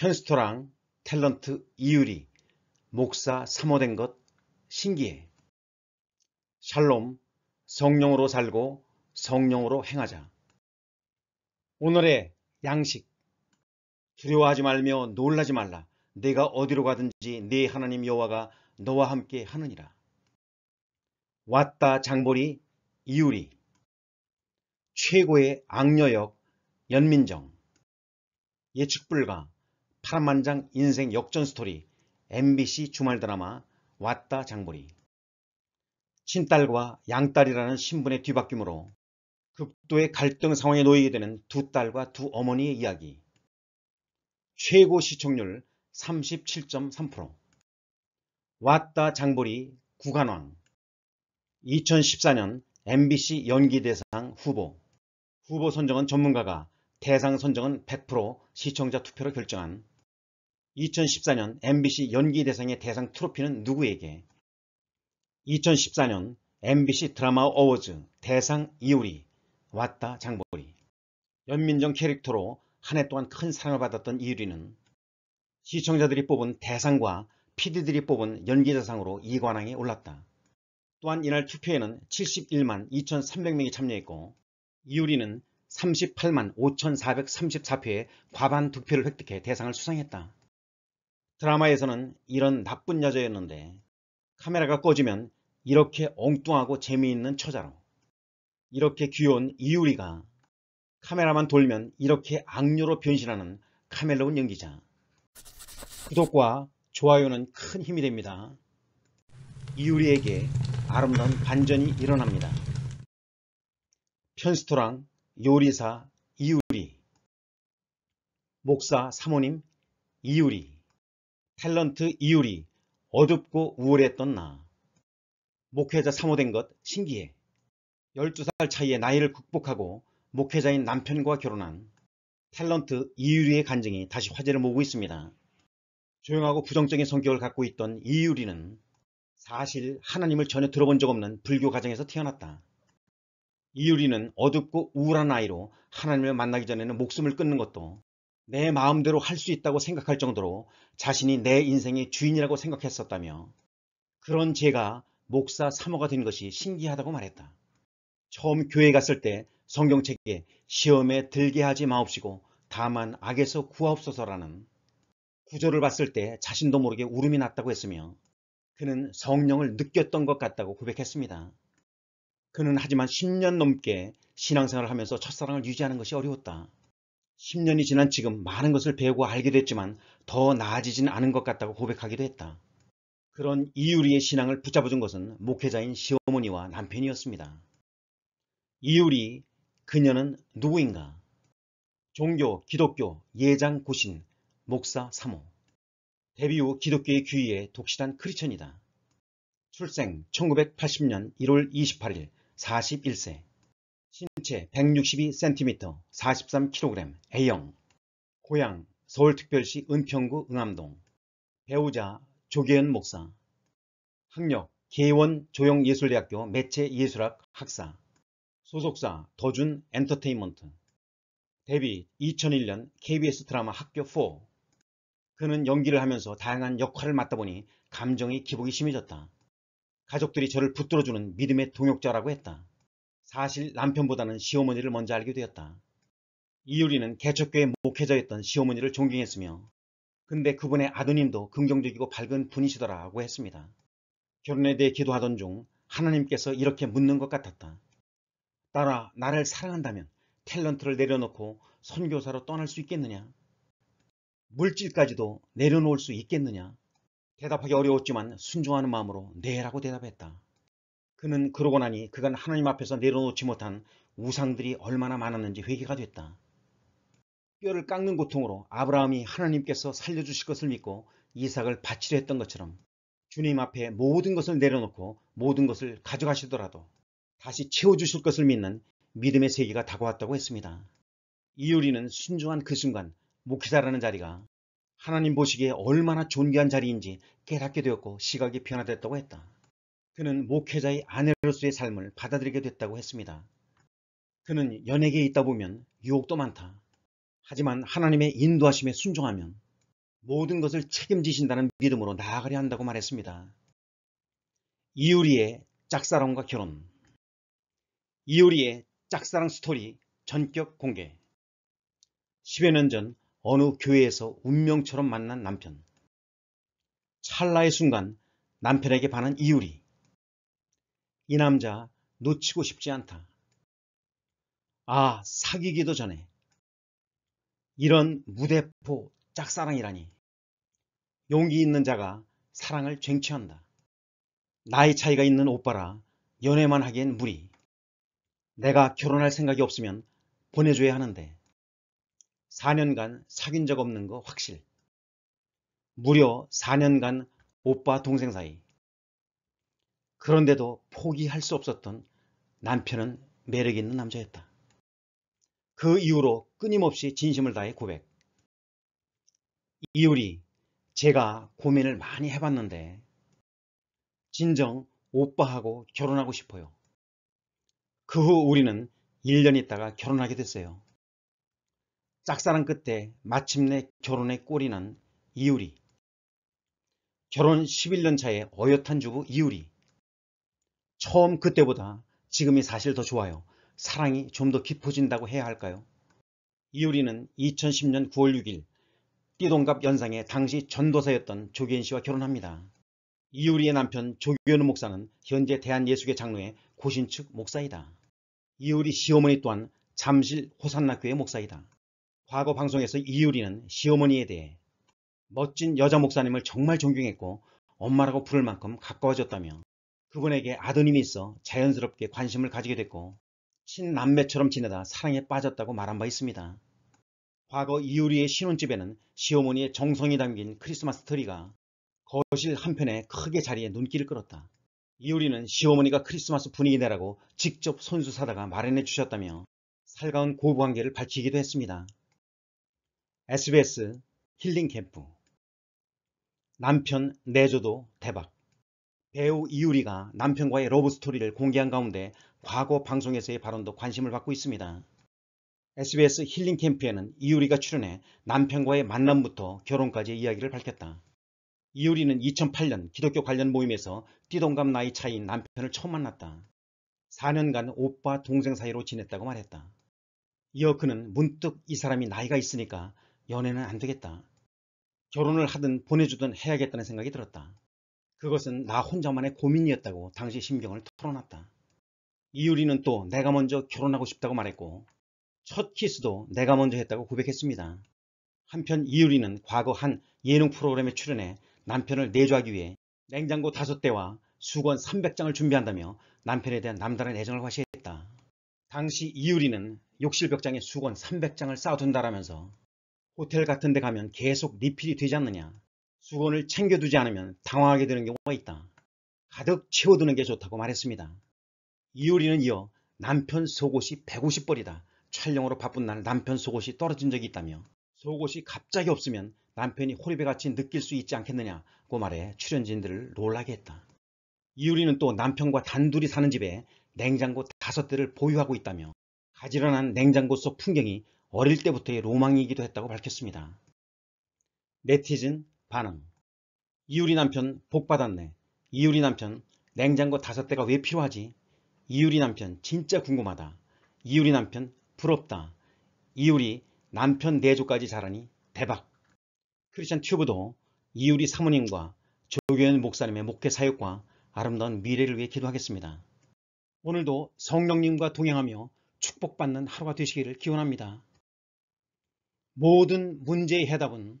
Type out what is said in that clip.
현스토랑 탤런트 이유리, 목사 사모된 것 신기해. 샬롬, 성령으로 살고 성령으로 행하자. 오늘의 양식. 두려워하지 말며 놀라지 말라. 내가 어디로 가든지 네 하나님 여호와가 너와 함께 하느니라. 왔다 장보리 이유리 최고의 악녀역 연민정 예측불가 파란만장 인생 역전 스토리 MBC 주말 드라마 왔다 장보리 친딸과 양딸이라는 신분의 뒤바뀜으로 극도의 갈등 상황에 놓이게 되는 두 딸과 두 어머니의 이야기 최고 시청률 37.3% 왔다 장보리 구간왕 2014년 MBC 연기대상 후보 후보 선정은 전문가가 대상 선정은 100% 시청자 투표로 결정한 2014년 MBC 연기 대상의 대상 트로피는 누구에게? 2014년 MBC 드라마 어워즈 대상 이효리 왔다 장보리 연민정 캐릭터로 한 해 동안 큰 사랑을 받았던 이효리는 시청자들이 뽑은 대상과 피디들이 뽑은 연기자상으로 2관왕에 올랐다. 또한 이날 투표에는 71만 2,300명이 참여했고 이효리는 38만 5,434표의 과반 득표를 획득해 대상을 수상했다. 드라마에서는 이런 나쁜 여자였는데 카메라가 꺼지면 이렇게 엉뚱하고 재미있는 처자로 이렇게 귀여운 이유리가 카메라만 돌면 이렇게 악녀로 변신하는 카멜로운 연기자 구독과 좋아요는 큰 힘이 됩니다. 이유리에게 아름다운 반전이 일어납니다. 편스토랑 요리사 이유리 목사 사모님 이유리 탤런트 이유리 어둡고 우울했던 나 목회자 사모된 것 신기해 12살 차이의 나이를 극복하고 목회자인 남편과 결혼한 탤런트 이유리의 간증이 다시 화제를 모으고 있습니다. 조용하고 부정적인 성격을 갖고 있던 이유리는 사실 하나님을 전혀 들어본 적 없는 불교 가정에서 태어났다. 이유리는 어둡고 우울한 아이로 하나님을 만나기 전에는 목숨을 끊는 것도 내 마음대로 할 수 있다고 생각할 정도로 자신이 내 인생의 주인이라고 생각했었다며 그런 제가 목사 사모가된 것이 신기하다고 말했다. 처음 교회 갔을 때 성경책에 시험에 들게 하지 마옵시고 다만 악에서 구하옵소서라는 구절을 봤을 때 자신도 모르게 울음이 났다고 했으며 그는 성령을 느꼈던 것 같다고 고백했습니다. 그는 하지만 10년 넘게 신앙생활을 하면서 첫사랑을 유지하는 것이 어려웠다. 10년이 지난 지금 많은 것을 배우고 알게 됐지만 더 나아지진 않은 것 같다고 고백하기도 했다. 그런 이유리의 신앙을 붙잡아준 것은 목회자인 시어머니와 남편이었습니다. 이유리, 그녀는 누구인가? 종교, 기독교, 예장, 고신, 목사, 사모. 데뷔 후 기독교의 귀의에 독실한 크리천이다. 출생 1980년 1월 28일 41세 전체 162cm, 43kg, A형 고향 서울특별시 은평구 응암동 배우자 조계현 목사 학력 개원 조형예술대학교 매체예술학 학사 소속사 더준 엔터테인먼트 데뷔 2001년 KBS 드라마 학교 4 그는 연기를 하면서 다양한 역할을 맡다 보니 감정의 기복이 심해졌다. 가족들이 저를 붙들어주는 믿음의 동역자라고 했다. 사실 남편보다는 시어머니를 먼저 알게 되었다. 이유리는 개척교회 목회자였던 시어머니를 존경했으며 근데 그분의 아드님도 긍정적이고 밝은 분이시더라고 했습니다. 결혼에 대해 기도하던 중 하나님께서 이렇게 묻는 것 같았다. 따라 나를 사랑한다면 탤런트를 내려놓고 선교사로 떠날 수 있겠느냐? 물질까지도 내려놓을 수 있겠느냐? 대답하기 어려웠지만 순종하는 마음으로 네라고 대답했다. 그는 그러고 나니 그간 하나님 앞에서 내려놓지 못한 우상들이 얼마나 많았는지 회개가 됐다. 뼈를 깎는 고통으로 아브라함이 하나님께서 살려주실 것을 믿고 이삭을 바치려 했던 것처럼 주님 앞에 모든 것을 내려놓고 모든 것을 가져가시더라도 다시 채워주실 것을 믿는 믿음의 세계가 다가왔다고 했습니다. 이유리는 순종한 그 순간 목회자라는 자리가 하나님 보시기에 얼마나 존귀한 자리인지 깨닫게 되었고 시각이 변화됐다고 했다. 그는 목회자의 아내로서의 삶을 받아들이게 됐다고 했습니다. 그는 연예계에 있다 보면 유혹도 많다. 하지만 하나님의 인도하심에 순종하면 모든 것을 책임지신다는 믿음으로 나아가려 한다고 말했습니다. 이유리의 짝사랑과 결혼 이유리의 짝사랑 스토리 전격 공개 10여 년 전 어느 교회에서 운명처럼 만난 남편 찰나의 순간 남편에게 반한 이유리 이 남자 놓치고 싶지 않다. 아, 사귀기도 전에 이런 무대포 짝사랑이라니. 용기 있는 자가 사랑을 쟁취한다. 나이 차이가 있는 오빠라 연애만 하기엔 무리. 내가 결혼할 생각이 없으면 보내줘야 하는데 4년간 사귄 적 없는 거 확실. 무려 4년간 오빠 동생 사이. 그런데도 포기할 수 없었던 남편은 매력 있는 남자였다. 그 이후로 끊임없이 진심을 다해 고백. 이유리, 제가 고민을 많이 해봤는데 진정 오빠하고 결혼하고 싶어요. 그 후 우리는 1년 있다가 결혼하게 됐어요. 짝사랑 끝에 마침내 결혼의 꼬리는 이유리. 결혼 11년 차의 어엿한 주부 이유리. 처음 그때보다 지금이 사실 더 좋아요. 사랑이 좀 더 깊어진다고 해야 할까요? 이효리는 2010년 9월 6일 띠동갑 연상의 당시 전도사였던 조기현 씨와 결혼합니다. 이효리의 남편 조기현 목사는 현재 대한예수계 장로의 고신측 목사이다. 이효리 시어머니 또한 잠실 호산락교의 목사이다. 과거 방송에서 이효리는 시어머니에 대해 멋진 여자 목사님을 정말 존경했고 엄마라고 부를 만큼 가까워졌다며 그분에게 아드님이 있어 자연스럽게 관심을 가지게 됐고 친남매처럼 지내다 사랑에 빠졌다고 말한 바 있습니다. 과거 이유리의 신혼집에는 시어머니의 정성이 담긴 크리스마스 트리가 거실 한편에 크게 자리에 눈길을 끌었다. 이유리는 시어머니가 크리스마스 분위기 내라고 직접 손수 사다가 마련해 주셨다며 살가운 고부관계를 밝히기도 했습니다. SBS 힐링캠프 남편 내조도 대박 배우 이유리가 남편과의 러브스토리를 공개한 가운데 과거 방송에서의 발언도 관심을 받고 있습니다. SBS 힐링 캠프에는 이유리가 출연해 남편과의 만남부터 결혼까지의 이야기를 밝혔다. 이유리는 2008년 기독교 관련 모임에서 띠동갑 나이 차이인 남편을 처음 만났다. 4년간 오빠 동생 사이로 지냈다고 말했다. 이어 그는 문득 이 사람이 나이가 있으니까 연애는 안 되겠다. 결혼을 하든 보내주든 해야겠다는 생각이 들었다. 그것은 나 혼자만의 고민이었다고 당시 심경을 털어놨다. 이유리는 또 내가 먼저 결혼하고 싶다고 말했고 첫 키스도 내가 먼저 했다고 고백했습니다. 한편 이유리는 과거 한 예능 프로그램에 출연해 남편을 내조하기 위해 냉장고 5대와 수건 300장을 준비한다며 남편에 대한 남다른 애정을 화시했다 당시 이유리는 욕실 벽장에 수건 300장을 쌓아둔다라면서 호텔 같은 데 가면 계속 리필이 되지 않느냐 수건을 챙겨두지 않으면 당황하게 되는 경우가 있다. 가득 채워두는 게 좋다고 말했습니다. 이효리는 이어 남편 속옷이 150벌이다. 촬영으로 바쁜 날 남편 속옷이 떨어진 적이 있다며 속옷이 갑자기 없으면 남편이 호리배같이 느낄 수 있지 않겠느냐고 말해 출연진들을 놀라게 했다. 이효리는또 남편과 단둘이 사는 집에 냉장고 다섯 대를 보유하고 있다며 가지런한 냉장고 속 풍경이 어릴 때부터의 로망이기도 했다고 밝혔습니다. 네티즌 반응 이유리 남편 복 받았네 이유리 남편 냉장고 다섯 대가 왜 필요하지 이유리 남편 진짜 궁금하다 이유리 남편 부럽다 이유리 남편 내조까지 잘하니 대박 크리스천 튜브도 이유리 사모님과 조교현 목사님의 목회 사역과 아름다운 미래를 위해 기도하겠습니다. 오늘도 성령님과 동행하며 축복받는 하루가 되시기를 기원합니다. 모든 문제의 해답은